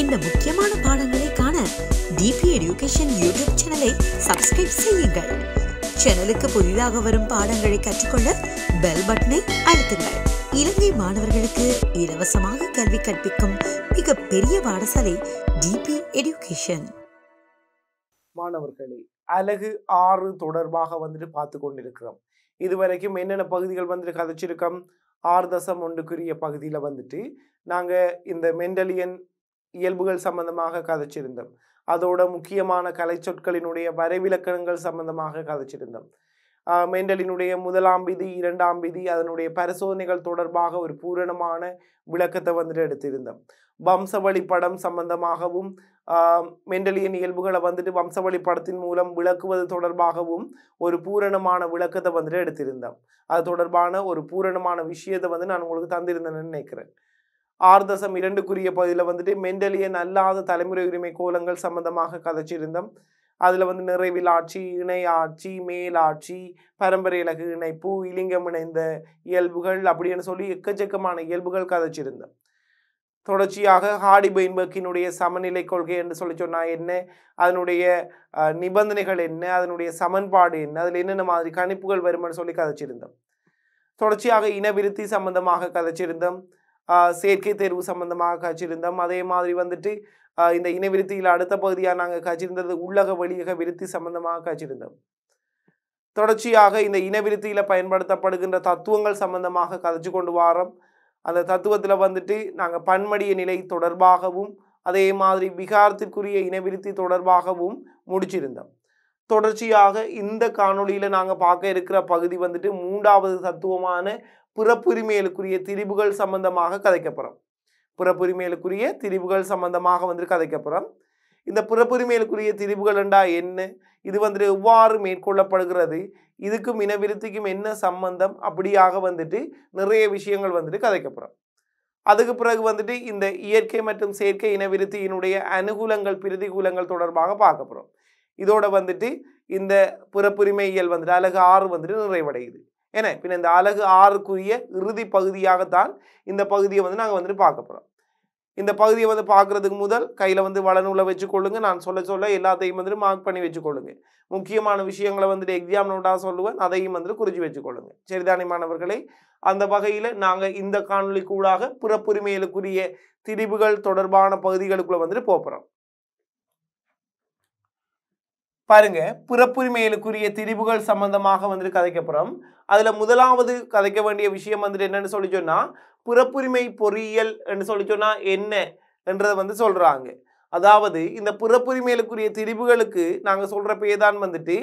இந்த முக்கியமான பாடங்களை காண டிபி எஜுகேஷன் யூடியூப் சேனலை சப்ஸ்கிரைப் செய்யுங்கள் சேனலுக்கு புதிதாக வரும் பாடங்களை கற்றுக்கொள்ள பெல் பட்டனை அழுத்துங்கள் இலங்கை மாணவர்களுக்கு இலவசமாக கல்வி கற்பிக்கும் மிக பெரிய பாடசாலை டிபி எஜுகேஷன் மாணவர்களே அழகு ஆறு தொடர்பாக வந்துட்டு பார்த்து கொண்டிருக்கிறோம் இது வரைக்கும் என்னென்ன பகுதிகள் வந்துட்டு கதைச்சிருக்கோம் ஆறு தசம் ஒன்றுக்குரிய பகுதியில் வந்துட்டு நாங்கள் இந்த மெண்டலியன் இயல்புகள் சம்பந்தமாக கதைச்சிருந்தோம் அதோட முக்கியமான கலை சொற்களினுடைய வரைவிலக்கணங்கள் சம்பந்தமாக கதைச்சிருந்தோம் மெண்டலினுடைய முதலாம் விதி இரண்டாம் விதி அதனுடைய பரிசோதனைகள் தொடர்பாக ஒரு பூரணமான விளக்கத்தை வந்துட்டு எடுத்திருந்தோம் வம்சவழி படம் சம்பந்தமாகவும் மெண்டலியின் இயல்புகளை வந்துட்டு வம்சவழி படத்தின் மூலம் விளக்குவது தொடர்பாகவும் ஒரு பூரணமான விளக்கத்தை வந்துட்டு எடுத்திருந்தோம் அது தொடர்பான ஒரு பூரணமான விஷயத்தை வந்து நான் உங்களுக்கு தந்திருந்தேன்னு நினைக்கிறேன் ஆர்தசம் இரண்டுக்குரிய பகுதியில் வந்துட்டு மெண்டலியன் அல்லாத தலைமுறை உரிமை கோலங்கள் சம்பந்தமாக கதைச்சிருந்தோம் அதில் வந்து நிறைவில் ஆட்சி இணை ஆட்சி மேலாட்சி பரம்பரை இலகு இணைப்பு இலிங்கம் இணைந்த இயல்புகள் அப்படின்னு சொல்லி எக்கச்சக்கமான இயல்புகள் கதைச்சிருந்தோம் தொடர்ச்சியாக ஹாடி பெயின்பர்க்கினுடைய சமநிலை கொள்கை என்று சொல்லி சொன்னால் என்ன அதனுடைய நிபந்தனைகள் என்ன அதனுடைய சமன்பாடு என்ன அதில் என்னென்ன மாதிரி கணிப்புகள் வரும்னு சொல்லி கதைச்சிருந்தோம் தொடர்ச்சியாக இனவிருத்தி சம்பந்தமாக கதைச்சிருந்தோம் செயற்கை தேர்வு சம்பந்தமாக காட்சியிருந்தோம் அதே மாதிரி வந்துட்டு இந்த இனவிருத்தியில் அடுத்த பகுதியாக நாங்கள் காட்சியிருந்தது உள்ளக வழியக விருத்தி சம்பந்தமாக காட்சியிருந்தோம் தொடர்ச்சியாக இந்த இனவிருத்தியில் பயன்படுத்தப்படுகின்ற தத்துவங்கள் சம்பந்தமாக கதைச்சு கொண்டு வாரம் அந்த தத்துவத்தில் வந்துட்டு நாங்கள் பன்மடிய நிலை தொடர்பாகவும் அதே மாதிரி விகாரத்திற்குரிய இனவிருத்தி தொடர்பாகவும் முடிச்சிருந்தோம் தொடர்ச்சியாக இந்த காணொளியில் நாங்கள் பார்க்க இருக்கிற பகுதி வந்துட்டு மூன்றாவது தத்துவமான பிறப்புரிமைகளுக்குரிய திரிபுகள் சம்பந்தமாக கதைக்கப்புறம் பிறப்புரிமைகளுக்குரிய திரிபுகள் சம்பந்தமாக வந்து கதைக்கப்புறம் இந்த பிறப்புரிமைகளுக்குரிய திரிபுகள் என்றா என்ன இது வந்து எவ்வாறு மேற்கொள்ளப்படுகிறது இதுக்கும் இனவிருத்திக்கும் என்ன சம்பந்தம் அப்படியாக வந்துட்டு நிறைய விஷயங்கள் வந்துட்டு கதைக்கப்புறம் அதுக்கு பிறகு வந்துட்டு இந்த இயற்கை மற்றும் செயற்கை இனவிருத்தியினுடைய அனுகூலங்கள் பிரதிகூலங்கள் தொடர்பாக பார்க்க போகிறோம் இதோட வந்துட்டு இந்த பிறப்புரிமையியல் வந்துட்டு அழகு ஆறு வந்துட்டு நிறைவடையுது ஏன்னா பின் இந்த அழகு ஆறுக்குரிய இறுதி பகுதியாகத்தான் இந்த பகுதியை வந்து நாங்கள் வந்துட்டு பார்க்க போகிறோம் இந்த பகுதியை வந்து பார்க்குறதுக்கு முதல் கையில் வந்து வளநூலை வச்சுக்கொள்ளுங்க நான் சொல்ல சொல்ல எல்லாத்தையும் வந்துட்டு மார்க் பண்ணி வச்சுக்கொள்ளுங்க முக்கியமான விஷயங்களை வந்துட்டு எக்ஸாம் நோட்டாக சொல்லுவேன் அதையும் வந்துட்டு குறித்து வச்சுக்கொள்ளுங்க சரிதானே மாணவர்களே அந்த வகையில் நாங்கள் இந்த காணொலி கூடாக பிறப்புரிமைகளுக்குரிய திரிவுகள் தொடர்பான பகுதிகளுக்குள்ளே வந்துட்டு போகிறோம் பாருங்க பிறப்புரிமைகளுக்குரிய திரிவுகள் சம்பந்தமாக வந்துட்டு கதைக்கப்புறம் அதில் முதலாவது கதைக்க வேண்டிய விஷயம் வந்துட்டு என்னன்னு சொல்லி சொன்னால் பிறப்புரிமை பொறியியல் என்று சொல்லி சொன்னால் என்ன என்றதை வந்து சொல்கிறாங்க அதாவது இந்த பிறப்புரிமைகளுக்குரிய திரிவுகளுக்கு நாங்கள் சொல்கிற பேர் தான் வந்துட்டு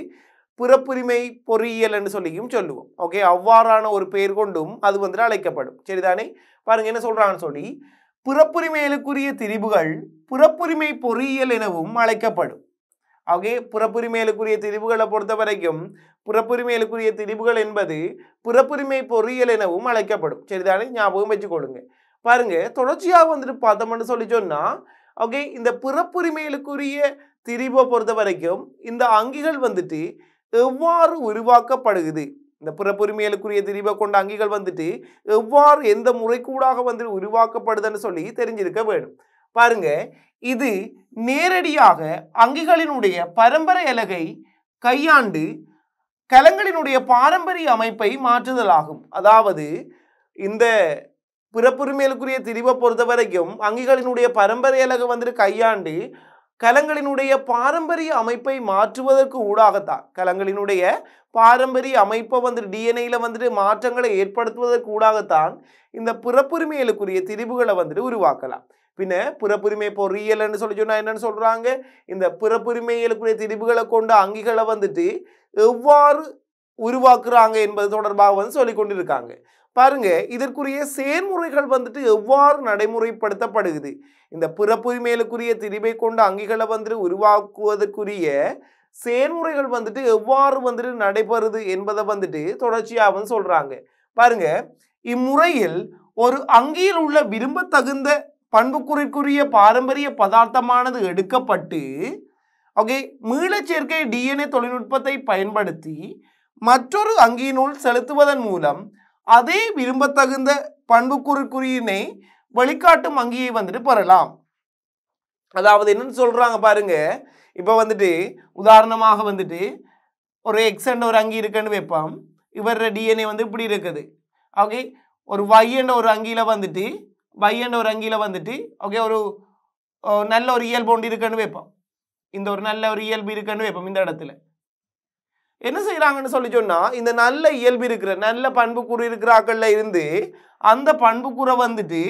பிறப்புரிமை பொறியியல் என்று சொல்லியும் சொல்லுவோம் ஓகே அவ்வாறான ஒரு பெயர் கொண்டும் அது வந்துட்டு அழைக்கப்படும் சரிதானே பாருங்க என்ன சொல்கிறான்னு சொல்லி பிறப்புரிமைகளுக்குரிய திரிவுகள் பிறப்புரிமை பொறியியல் எனவும் அழைக்கப்படும் ஆகவே புறப்புரிமைகளுக்குரிய திரிவுகளை பொறுத்த வரைக்கும் புறப்புரிமைகளுக்குரிய திரிவுகள் என்பது புறப்புரிமை பொறியியல் எனவும் அழைக்கப்படும் சரிதானே ஞாபகம் வச்சுக்கொள்ளுங்க பாருங்க தொடர்ச்சியாக வந்துட்டு பார்த்தோம்னு சொல்லி சொன்னால் ஓகே இந்த புறப்புரிமைகளுக்குரிய திரிவை பொறுத்த வரைக்கும் இந்த அங்கிகள் வந்துட்டு எவ்வாறு உருவாக்கப்படுகுது இந்த பிறப்புரிமைகளுக்குரிய திரிவை கொண்ட அங்கிகள் வந்துட்டு எவ்வாறு எந்த முறைக்கூடாக வந்துட்டு உருவாக்கப்படுதுன்னு சொல்லி தெரிஞ்சிருக்க வேணும் பாருங்க இது நேரடியாக அங்கிகளினுடைய பரம்பரை அலகை கையாண்டு கலங்களினுடைய பாரம்பரிய அமைப்பை மாற்றுதலாகும் அதாவது இந்த பிறப்புரிமைகளுக்குரிய திரிவை பொறுத்த வரைக்கும் அங்கிகளினுடைய பரம்பரை அலகு வந்துட்டு கையாண்டு கலங்களினுடைய பாரம்பரிய அமைப்பை மாற்றுவதற்கு ஊடாகத்தான் கலங்களினுடைய பாரம்பரிய அமைப்பை வந்துட்டு டிஎன்ஏல வந்துட்டு மாற்றங்களை ஏற்படுத்துவதற்கு ஊடாகத்தான் இந்த பிறப்புரிமைகளுக்குரிய திரிவுகளை வந்துட்டு உருவாக்கலாம் பின்ன பிறப்புரிமை இப்போ ரியல்னு சொல்லி சொன்னால் என்னன்னு சொல்கிறாங்க இந்த பிறப்புரிமைகளுக்குரிய திரிவுகளை கொண்டு அங்கிகளை வந்துட்டு எவ்வாறு உருவாக்குறாங்க என்பது தொடர்பாக வந்து சொல்லி கொண்டிருக்காங்க பாருங்க இதற்குரிய செயல்முறைகள் வந்துட்டு எவ்வாறு நடைமுறைப்படுத்தப்படுகிறது இந்த பிறப்புரிமைகளுக்குரிய திரிவை கொண்டு அங்கிகளை வந்துட்டு உருவாக்குவதற்குரிய செயல்முறைகள் வந்துட்டு எவ்வாறு வந்துட்டு நடைபெறுது என்பதை வந்துட்டு தொடர்ச்சியாக வந்து சொல்றாங்க பாருங்க இம்முறையில் ஒரு அங்கியில் உள்ள விரும்பத்தகுந்த பண்புக்குறிக்குரிய பாரம்பரிய பதார்த்தமானது எடுக்கப்பட்டு ஓகே மீளச்சேர்க்கை டிஎன்ஏ தொழில்நுட்பத்தை பயன்படுத்தி மற்றொரு அங்கியினுள் செலுத்துவதன் மூலம் அதே விரும்பத்தகுந்த பண்புக்குறிக்குறியினை வழிகாட்டும் அங்கியை வந்துட்டு பெறலாம் அதாவது என்னன்னு சொல்கிறாங்க பாருங்க இப்போ வந்துட்டு உதாரணமாக வந்துட்டு ஒரு எக்ஸண்ட் ஒரு அங்கி இருக்குன்னு வைப்பான் இவரோட டிஎன்ஏ வந்து இப்படி இருக்குது ஓகே ஒரு ஒய்ன்ற ஒரு அங்கியில் வந்துட்டு பையன்ற ஒரு அங்கியில் வந்துட்டு ஓகே ஒரு நல்ல ஒரு இயல்பு ஒன்று இருக்குன்னு வைப்போம் இந்த ஒரு நல்ல ஒரு இயல்பு இருக்குன்னு வைப்போம் இந்த இடத்துல என்ன செய்கிறாங்கன்னு சொல்லி சொன்னால் இந்த நல்ல இயல்பு இருக்கிற நல்ல பண்புக்கூறு இருக்கிற ஆக்களில் இருந்து அந்த பண்புக்கூறை வந்துட்டு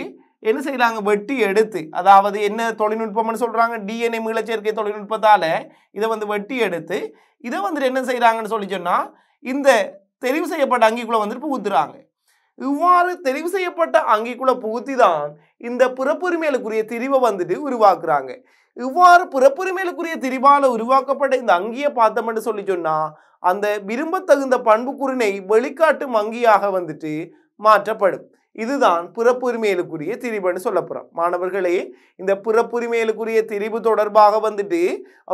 என்ன செய்கிறாங்க வெட்டி எடுத்து அதாவது என்ன தொழில்நுட்பம்னு சொல்கிறாங்க டிஎன்ஏ மீளச்சேர்க்கை தொழில்நுட்பத்தால் இதை வந்து வெட்டி எடுத்து இதை வந்துட்டு என்ன செய்கிறாங்கன்னு சொல்லி சொன்னால் இந்த தெரிவு செய்யப்பட்ட அங்கிக்குள்ளே வந்துட்டு புகுத்துறாங்க இவ்வாறு தெரிவு செய்யப்பட்ட அங்கிக்குள்ள புகுத்தி தான் இந்த பிறப்புரிமைகளுக்குரிய திரிவை வந்துட்டு உருவாக்குறாங்க இவ்வாறு பிறப்புரிமைகளுக்குரிய திரிவால் உருவாக்கப்பட்ட இந்த அங்கியை பார்த்தோம்னு சொல்லி சொன்னால் அந்த விரும்பத்தகுந்த பண்புக்குறினை வெளிக்காட்டும் அங்கியாக வந்துட்டு மாற்றப்படும் இதுதான் பிறப்புரிமைகளுக்குரிய திரிவுன்னு சொல்ல மாணவர்களே இந்த பிறப்புரிமைகளுக்குரிய திரிவு தொடர்பாக வந்துட்டு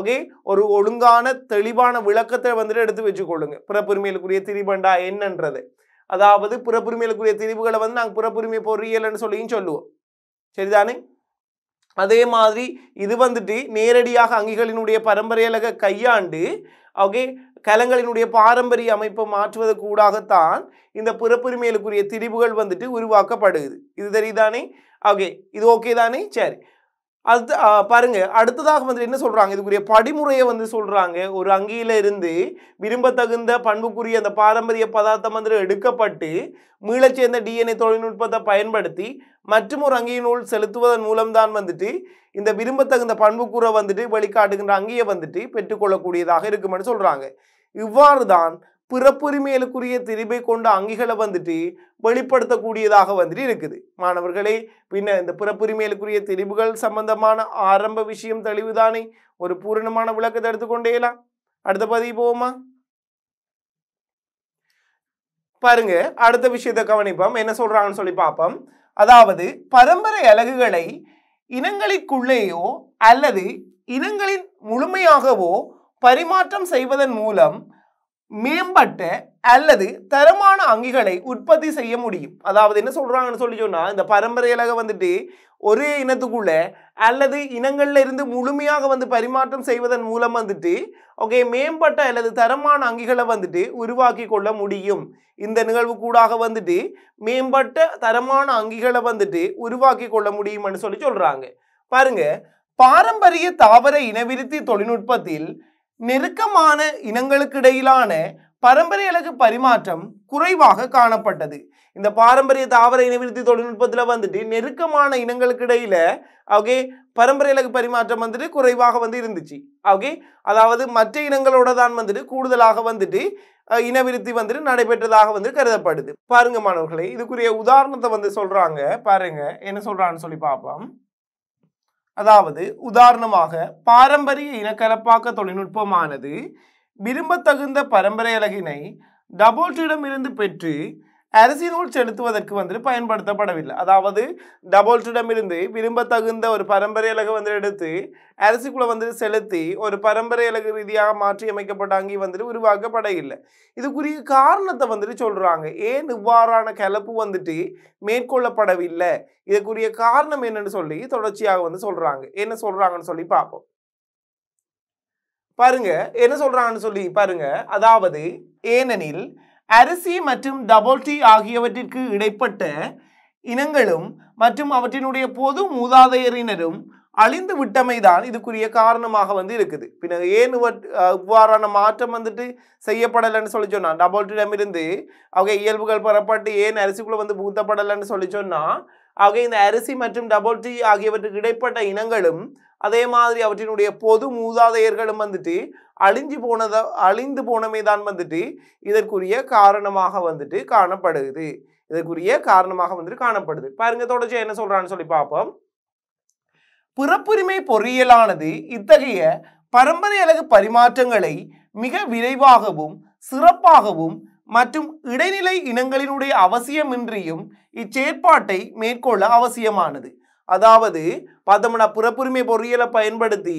ஓகே ஒரு ஒழுங்கான தெளிவான விளக்கத்தை வந்துட்டு எடுத்து வச்சுக்கொள்ளுங்க பிறப்புரிமைகளுக்குரிய திரிபண்டா என்னன்றது அதாவது கூடிய திரிவுகளை வந்து நாங்கள் புறப்புரிமை பொறியியல்னு சொல்லியும் சொல்லுவோம் சரிதானே அதே மாதிரி இது வந்துட்டு நேரடியாக அங்கிகளினுடைய பரம்பரையில கையாண்டு ஓகே கலங்களினுடைய பாரம்பரிய அமைப்பை மாற்றுவது கூடாகத்தான் இந்த புறப்புரிமையிலுக்குரிய திரிவுகள் வந்துட்டு உருவாக்கப்படுது இது தெரியுதானே ஓகே இது ஓகே தானே சரி அது பாருங்க அடுத்ததாக வந்து என்ன சொல்கிறாங்க இதுக்குரிய படிமுறையை வந்து சொல்கிறாங்க ஒரு அங்கியில இருந்து விரும்பத்தகுந்த பண்புக்குரிய அந்த பாரம்பரிய பதார்த்தம் வந்து எடுக்கப்பட்டு மீளச் சேர்ந்த டிஎன்ஏ தொழில்நுட்பத்தை பயன்படுத்தி மற்றும் ஒரு அங்கியினுள் செலுத்துவதன் மூலம்தான் வந்துட்டு இந்த விரும்பத்தகுந்த பண்புக்கூறை வந்துட்டு வழிகாட்டுகின்ற அங்கியை வந்துட்டு பெற்றுக்கொள்ளக்கூடியதாக இருக்குமென்னு சொல்கிறாங்க இவ்வாறு தான் பிறப்புரிமைகளுக்குரிய திரிபை கொண்ட அங்கிகளை வந்துட்டு வெளிப்படுத்தக்கூடியதாக வந்துட்டு இருக்குது மாணவர்களே பின்ன இந்த பிறப்புரிமைகளுக்குரிய திரிபுகள் சம்பந்தமான ஆரம்ப விஷயம் தெளிவுதானே ஒரு பூரணமான விளக்கத்தை எடுத்துக்கொண்டேலாம் அடுத்த பதிவு போவோமா பாருங்க அடுத்த விஷயத்தை கவனிப்போம் என்ன சொல்றாங்கன்னு சொல்லி பார்ப்போம் அதாவது பரம்பரை அலகுகளை இனங்களுக்குள்ளேயோ அல்லது இனங்களின் முழுமையாகவோ பரிமாற்றம் செய்வதன் மூலம் மேம்பட்ட அல்லது தரமான அங்கிகளை உற்பத்தி செய்ய முடியும் அதாவது என்ன சொல்கிறாங்கன்னு சொல்லி சொன்னால் இந்த பரம்பரையிலாக வந்துட்டு ஒரே இனத்துக்குள்ள அல்லது இனங்கள்ல இருந்து முழுமையாக வந்து பரிமாற்றம் செய்வதன் மூலம் வந்துட்டு ஓகே மேம்பட்ட அல்லது தரமான அங்கிகளை வந்துட்டு உருவாக்கி கொள்ள முடியும் இந்த நிகழ்வு கூடாக வந்துட்டு மேம்பட்ட தரமான அங்கிகளை வந்துட்டு உருவாக்கி கொள்ள முடியும்னு சொல்லி சொல்கிறாங்க பாருங்க பாரம்பரிய தாவர இனவிருத்தி தொழில்நுட்பத்தில் நெருக்கமான இனங்களுக்கிடையிலான பரம்பரை அழகு பரிமாற்றம் குறைவாக காணப்பட்டது இந்த பாரம்பரிய தாவர இனவிருத்தி தொழில்நுட்பத்தில் வந்துட்டு நெருக்கமான இனங்களுக்கு இடையில ஓகே பரம்பரை அழகு பரிமாற்றம் வந்துட்டு குறைவாக வந்து இருந்துச்சு ஓகே அதாவது மற்ற இனங்களோட தான் வந்துட்டு கூடுதலாக வந்துட்டு இனவிருத்தி வந்துட்டு நடைபெற்றதாக வந்து கருதப்படுது பாருங்க மாணவர்களே இதுக்குரிய உதாரணத்தை வந்து சொல்றாங்க பாருங்க என்ன சொல்றான்னு சொல்லி பார்ப்போம் அதாவது உதாரணமாக பாரம்பரிய இனக்கலப்பாக்க தொழில்நுட்பமானது விரும்பத்தகுந்த பரம்பரை அழகினை டபோல்ட்டிடமிருந்து பெற்று அரிசி நூல் செலுத்துவதற்கு வந்து பயன்படுத்தப்படவில்லை அதாவது டபோல்ட்டிடமிருந்து விரும்பத்தகுந்த ஒரு பரம்பரை அழகு வந்து எடுத்து அரிசிக்குள்ள வந்து செலுத்தி ஒரு பரம்பரை அழகு ரீதியாக மாற்றி அமைக்கப்பட்ட அங்கே வந்துட்டு உருவாக்கப்படவில்லை இதுக்குரிய காரணத்தை வந்துட்டு சொல்கிறாங்க ஏன் இவ்வாறான கலப்பு வந்துட்டு மேற்கொள்ளப்படவில்லை இதுக்குரிய காரணம் என்னன்னு சொல்லி தொடர்ச்சியாக வந்து சொல்கிறாங்க என்ன சொல்கிறாங்கன்னு சொல்லி பார்ப்போம் பாருங்க என்ன சொல்றாங்கன்னு சொல்லி பாருங்க அதாவது ஏனெனில் அரிசி மற்றும் டபுள் டி ஆகியவற்றிற்கு இடைப்பட்ட இனங்களும் மற்றும் அவற்றினுடைய பொது மூதாதையரினரும் அழிந்து விட்டமைதான் இதுக்குரிய காரணமாக வந்து இருக்குது பின்னர் ஏன் இவ்வாறான மாற்றம் வந்துட்டு செய்யப்படலைன்னு சொல்லி சொன்னால் டிடமிருந்து அவங்க இயல்புகள் பெறப்பட்டு ஏன் அரிசிக்குள்ளே வந்து புகுத்தப்படலைன்னு சொல்லி சொன்னால் அவங்க இந்த அரிசி மற்றும் டபுள் டீ ஆகியவற்றுக்கு இடைப்பட்ட இனங்களும் அதே மாதிரி அவற்றினுடைய பொது மூதாதையர்களும் வந்துட்டு அழிஞ்சு போனதை அழிந்து போனமே தான் வந்துட்டு இதற்குரிய காரணமாக வந்துட்டு காணப்படுது இதற்குரிய காரணமாக வந்துட்டு காணப்படுது பாருங்க தொடர்ச்சி என்ன சொல்றான்னு சொல்லி பார்ப்போம் பிறப்புரிமை பொறியியலானது இத்தகைய பரம்பரை அழகு பரிமாற்றங்களை மிக விரைவாகவும் சிறப்பாகவும் மற்றும் இடைநிலை இனங்களினுடைய அவசியமின்றியும் இச்சேற்பாட்டை மேற்கொள்ள அவசியமானது அதாவது பார்த்தோம்னா புறப்புரிமை பொறியியலை பயன்படுத்தி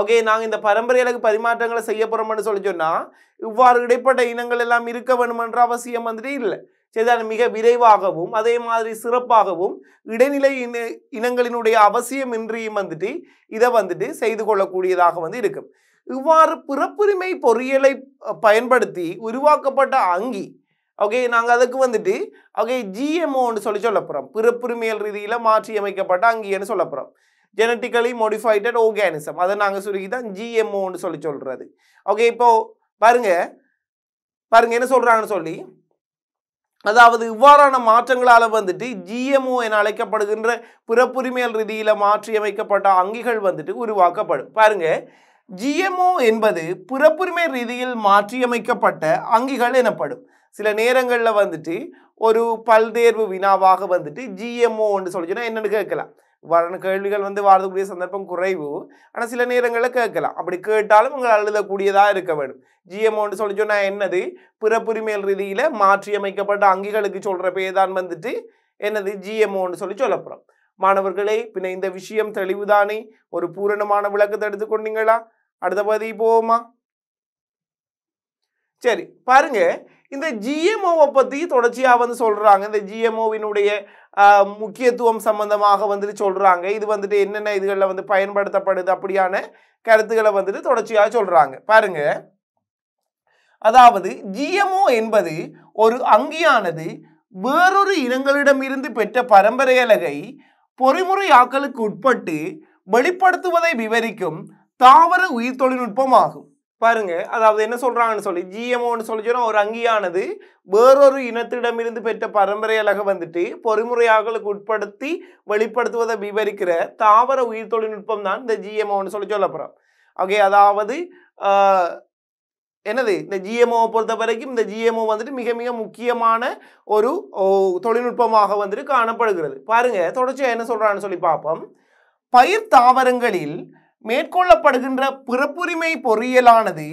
ஓகே நாங்கள் இந்த பரம்பரையிலக்கு பரிமாற்றங்களை செய்ய போகிறோம்னு சொல்லி சொன்னால் இவ்வாறு இடைப்பட்ட இனங்கள் எல்லாம் இருக்க வேணுமென்ற அவசியம் வந்துட்டு இல்லை சரிதான் மிக விரைவாகவும் அதே மாதிரி சிறப்பாகவும் இடைநிலை இன இனங்களினுடைய அவசியம் இன்றியும் வந்துட்டு இதை வந்துட்டு செய்து கொள்ளக்கூடியதாக வந்து இருக்கும் இவ்வாறு பிறப்புரிமை பொறியியலை பயன்படுத்தி உருவாக்கப்பட்ட அங்கி ஓகே நாங்கள் அதுக்கு வந்துட்டு ஓகே ஜிஎம்ஓன்னு சொல்லி சொல்ல போகிறோம் பிறப்புரிமையல் ரீதியில் மாற்றி அமைக்கப்பட்ட அங்கீயன்னு சொல்ல போகிறோம் ஜெனட்டிக்கலி மோடிஃபைடட் ஓகேனிசம் அதை நாங்கள் சுருக்கி தான் ஜிஎம்ஓன்னு சொல்லி சொல்கிறது ஓகே இப்போ பாருங்க பாருங்க என்ன சொல்கிறாங்கன்னு சொல்லி அதாவது இவ்வாறான மாற்றங்களால் வந்துட்டு ஜிஎம்ஓ என அழைக்கப்படுகின்ற பிறப்புரிமையல் ரீதியில் மாற்றியமைக்கப்பட்ட அங்கிகள் வந்துட்டு உருவாக்கப்படும் பாருங்க ஜிஎம்ஓ என்பது பிறப்புரிமை ரீதியில் மாற்றியமைக்கப்பட்ட அங்கிகள் எனப்படும் சில நேரங்களில் வந்துட்டு ஒரு பல்தேர்வு வினாவாக வந்துட்டு ஜிஎம்ஓ ஒன்று சொல்லிச்சுன்னா என்னென்னு கேட்கலாம் வரண கேள்விகள் வந்து வாழக்கூடிய சந்தர்ப்பம் குறைவு ஆனால் சில நேரங்களில் கேட்கலாம் அப்படி கேட்டாலும் உங்கள் அழுதக்கூடியதாக இருக்க வேண்டும் ஜிஎம்ஓன்னு சொல்லி சொன்னால் என்னது பிறப்புரிமையல் ரீதியில் மாற்றியமைக்கப்பட்ட அங்கிகளுக்கு சொல்கிற பேர் தான் வந்துட்டு என்னது ஜிஎம்ஓன்னு சொல்லி சொல்லப்படும் மாணவர்களே பின்ன இந்த விஷயம் தெளிவுதானே ஒரு பூரணமான விளக்கத்தை எடுத்துக்கொண்டீங்களா அடுத்த பகுதி போவோமா சரி பாருங்க இந்த ஜிஎம்ஓவை பற்றி தொடர்ச்சியாக வந்து சொல்கிறாங்க இந்த ஜிஎம்ஓவினுடைய முக்கியத்துவம் சம்பந்தமாக வந்துட்டு சொல்கிறாங்க இது வந்துட்டு என்னென்ன இதுகளில் வந்து பயன்படுத்தப்படுது அப்படியான கருத்துக்களை வந்துட்டு தொடர்ச்சியாக சொல்கிறாங்க பாருங்கள் அதாவது ஜிஎம்ஓ என்பது ஒரு அங்கியானது வேறொரு இனங்களிடமிருந்து பெற்ற பரம்பரையலகை பொறிமுறையாக்கலுக்கு உட்பட்டு வெளிப்படுத்துவதை விவரிக்கும் தாவர உயிர் தொழில்நுட்பமாகும் பாருங்க அதாவது என்ன சொல்றாங்கன்னு சொல்லி ஜிஎம்ஓன்னு சொல்லி சொன்னால் ஒரு அங்கியானது வேறொரு இனத்திடமிருந்து பெற்ற பரம்பரையாக வந்துட்டு பொறிமுறையாக உட்படுத்தி வெளிப்படுத்துவதை விவரிக்கிற தாவர உயிர் தொழில்நுட்பம் தான் இந்த ஜிஎம்ஓன்னு சொல்லி சொல்லப்படுறோம் ஓகே அதாவது என்னது இந்த ஜிஎம்ஓவை பொறுத்த வரைக்கும் இந்த ஜிஎம்ஓ வந்துட்டு மிக மிக முக்கியமான ஒரு தொழில்நுட்பமாக வந்துட்டு காணப்படுகிறது பாருங்க தொடர்ச்சியாக என்ன சொல்கிறான்னு சொல்லி பார்ப்போம் பயிர் தாவரங்களில் மேற்கொள்ளப்படுகின்ற பிறப்புரிமை பொறியியலானது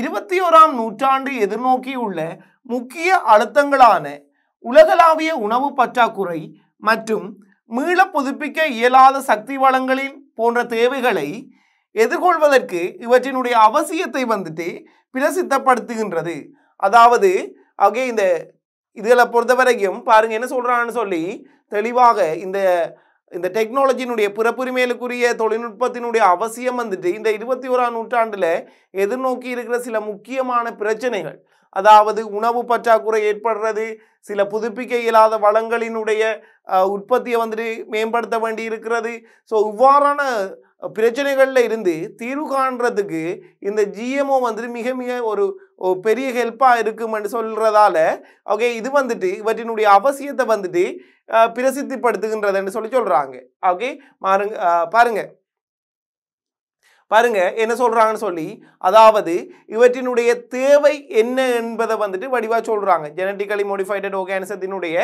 இருபத்தி ஓராம் நூற்றாண்டு எதிர்நோக்கியுள்ள முக்கிய அழுத்தங்களான உலகளாவிய உணவு பற்றாக்குறை மற்றும் மீள புதுப்பிக்க இயலாத சக்தி வளங்களின் போன்ற தேவைகளை எதிர்கொள்வதற்கு இவற்றினுடைய அவசியத்தை வந்துட்டு பிரசித்தப்படுத்துகின்றது அதாவது ஆகிய இந்த இதில் பொறுத்தவரைக்கும் பாருங்கள் என்ன சொல்கிறான்னு சொல்லி தெளிவாக இந்த இந்த டெக்னாலஜியினுடைய பிறப்புரிமையிலுக்குரிய தொழில்நுட்பத்தினுடைய அவசியம் வந்துட்டு இந்த இருபத்தி ஓராம் நூற்றாண்டில் எதிர்நோக்கி இருக்கிற சில முக்கியமான பிரச்சனைகள் அதாவது உணவு பற்றாக்குறை ஏற்படுறது சில புதுப்பிக்க இயலாத வளங்களினுடைய உற்பத்தியை வந்துட்டு மேம்படுத்த வேண்டி இருக்கிறது ஸோ இவ்வாறான பிரச்சனைகளில் இருந்து தீர்வு காண்றதுக்கு இந்த ஜிஎம்ஓ வந்துட்டு மிக மிக ஒரு பெரிய ஹெல்ப்பாக இருக்குமென்னு சொல்கிறதால ஓகே இது வந்துட்டு இவற்றினுடைய அவசியத்தை வந்துட்டு பிரசித்திப்படுத்துகின்றது என்று சொல்லி சொல்கிறாங்க ஓகே மாறுங்க பாருங்க பாருங்க என்ன சொல்கிறாங்கன்னு சொல்லி அதாவது இவற்றினுடைய தேவை என்ன என்பதை வந்துட்டு வடிவாக சொல்கிறாங்க ஜெனட்டிக்கலி மோடிஃபைடட் ஓகேனிசத்தினுடைய